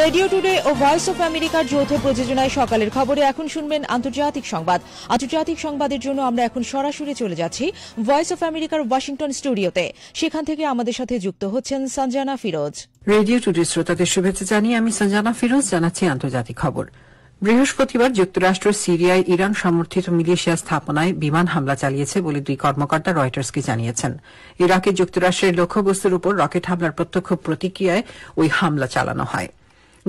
radio today ও voice of আমেরিকার যৌথ প্রযোজনায় সকালের খবরে এখন শুনবেন আন্তর্জাতিক সংবাদ আন্তর্জাতিক সংবাদের জন্য আমরা এখন সরাসরি চলে যাচ্ছি ভয়েস অফ আমেরিকার ওয়াশিংটন স্টুডিওতে সেখান থেকে আমাদের সাথে যুক্ত হচ্ছেন সঞ্জানা ফিরোজ রেডিও টুডে শ্রোতাদের শুভেচ্ছা জানিয়ে আমি সঞ্জানা ফিরোজ জানাচ্ছি আন্তর্জাতিক খবর বৃহস্পতিবার যুক্তরাষ্ট্র সিরিয়ায় ইরান সমর্থিত মিলিশিয়া স্থাপনায় বিমান হামলা চালিয়েছে বলে দুই কর্মকর্তা রয়টার্সকে জানিয়েছেন ইরাকে যুক্তরাষ্ট্রের লক্ষ্যবস্তুর উপর রকেট হামলার প্রত্যক্ষ প্রতিক্রিয়ায় ওই হামলা চালানো হয়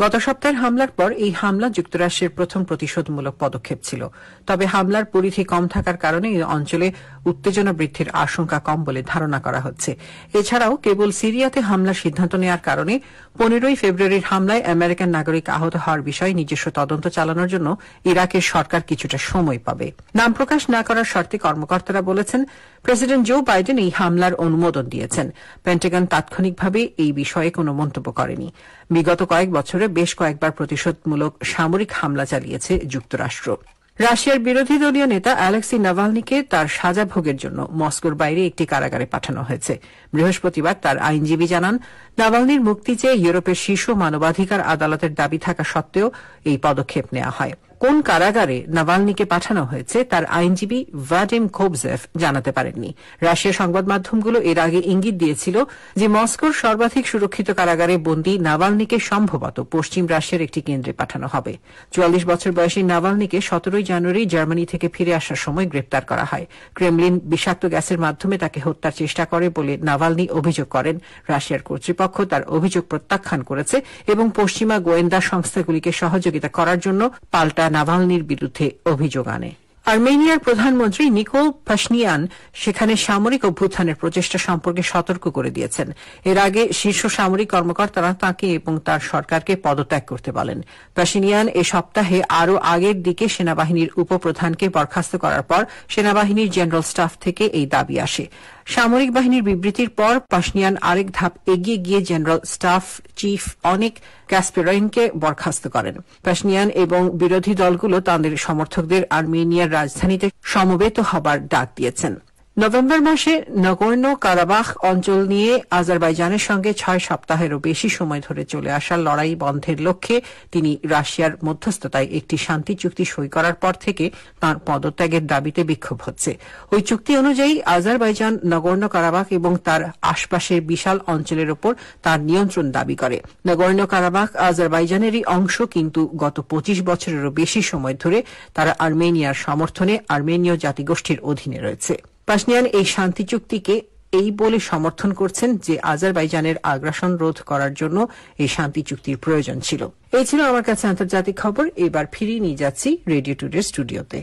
গত সপ্তাহের হামলার পর এই হামলা যুক্তরাষ্ট্রের প্রথম প্রতিশোধমূলক পদক্ষেপ ছিল তবে হামলার পরিধি কম থাকার কারণে এই অঞ্চলে উত্তেজনা বৃদ্ধির আশঙ্কা কম বলে ধারণা করা হচ্ছে এছাড়াও কেবল সিরিয়াতে হামলার সিদ্ধান্ত নেওয়ার কারণে পনেরোই ফেব্রুয়ারির হামলায় আমেরিকান নাগরিক আহত হওয়ার বিষয়ে নিজস্ব তদন্ত চালানোর জন্য ইরাকের সরকার কিছুটা সময় পাবে নাম প্রকাশ না করার শর্তে কর্মকর্তারা বলেছেন প্রেসিডেন্ট জো বাইডেন এই হামলার অনুমোদন দিয়েছেন পেন্টাগন তাৎক্ষণিকভাবে এই বিষয়ে কোনো মন্তব্য করেনি বিগত কয়েক বছরে করে বেশ কয়েকবার প্রতিশোধমূলক সামরিক হামলা চালিয়েছে যুক্তরাষ্ট্র রাশিয়ার বিরোধী দলীয় নেতা অ্যালেক্সি নাভালনিকে তার সাজা ভোগের জন্য মস্কোর বাইরে একটি কারাগারে পাঠানো হয়েছে বৃহস্পতিবার তার আইনজীবী জানান নাভালনির মুক্তি চেয়ে ইউরোপের শীর্ষ মানবাধিকার আদালতের দাবি থাকা সত্ত্বেও এই পদক্ষেপ নেওয়া হয় কোন কারাগারে নাভালনিকে পাঠানো হয়েছে তার আইনজীবী ভাডিম খোবজেফ জানাতে পারেননি রাশিয়ার সংবাদ মাধ্যমগুলো এর আগে ইঙ্গিত দিয়েছিল যে মস্কোর সর্বাধিক সুরক্ষিত কারাগারে বন্দী নাভালনিকে সম্ভবত পশ্চিম রাশিয়ার একটি কেন্দ্রে পাঠানো হবে চুয়াল্লিশ বছর বয়সী নাভালনিকে সতেরোই জানুয়ারি জার্মানি থেকে ফিরে আসার সময় গ্রেপ্তার করা হয় ক্রেমলিন বিষাক্ত গ্যাসের মাধ্যমে তাকে হত্যার চেষ্টা করে বলে নাভালনি অভিযোগ করেন রাশিয়ার কর্তৃপক্ষ তার অভিযোগ প্রত্যাখ্যান করেছে এবং পশ্চিমা গোয়েন্দা সংস্থাগুলিকে সহযোগিতা করার জন্য পাল্টা নাভালনির বিরুদ্ধে অভিযোগ আনে আর্মেনিয়ার প্রধানমন্ত্রী নিকোল পাশনিয়ান সেখানে সামরিক অভ্যুত্থানের প্রচেষ্টা সম্পর্কে সতর্ক করে দিয়েছেন এর আগে শীর্ষ সামরিক কর্মকর্তারা তাঁকে এবং তার সরকারকে পদত্যাগ করতে বলেন পাশিনিয়ান এ সপ্তাহে আরও আগের দিকে সেনাবাহিনীর উপপ্রধানকে বরখাস্ত করার পর সেনাবাহিনীর জেনারেল স্টাফ থেকে এই দাবি আসে সামরিক বাহিনীর বিবৃতির পর পাশনিয়ান আরেক ধাপ এগিয়ে গিয়ে জেনারেল স্টাফ চিফ অনেক ক্যাসপেরইনকে বরখাস্ত করেন পাশনিয়ান এবং বিরোধী দলগুলো তাদের সমর্থকদের আর্মেনিয়ার রাজধানীতে সমবেত হবার ডাক দিয়েছেন নভেম্বর মাসে নগর্ন কারাবাহ অঞ্চল নিয়ে আজারবাইজানের সঙ্গে ছয় সপ্তাহেরও বেশি সময় ধরে চলে আসার লড়াই বন্ধের লক্ষ্যে তিনি রাশিয়ার মধ্যস্থতায় একটি শান্তি চুক্তি সই করার পর থেকে তাঁর পদত্যাগের দাবিতে বিক্ষোভ হচ্ছে ওই চুক্তি অনুযায়ী আজারবাইজান নগর্ন কারাবাহ এবং তার আশপাশের বিশাল অঞ্চলের ওপর তার নিয়ন্ত্রণ দাবি করে নগর্ন কারাবাখ আজারবাইজানেরই অংশ কিন্তু গত পঁচিশ বছরেরও বেশি সময় ধরে তারা আর্মেনিয়ার সমর্থনে আর্মেনীয় জাতিগোষ্ঠীর অধীনে রয়েছে পাশনিয়ান এই শান্তি চুক্তিকে এই বলে সমর্থন করছেন যে আজারবাইজানের আগ্রাসন রোধ করার জন্য এই শান্তি চুক্তির প্রয়োজন ছিল এই ছিল আমার কাছে আন্তর্জাতিক খবর এবার ফিরিয়ে নিয়ে যাচ্ছি রেডিও টুডের স্টুডিওতে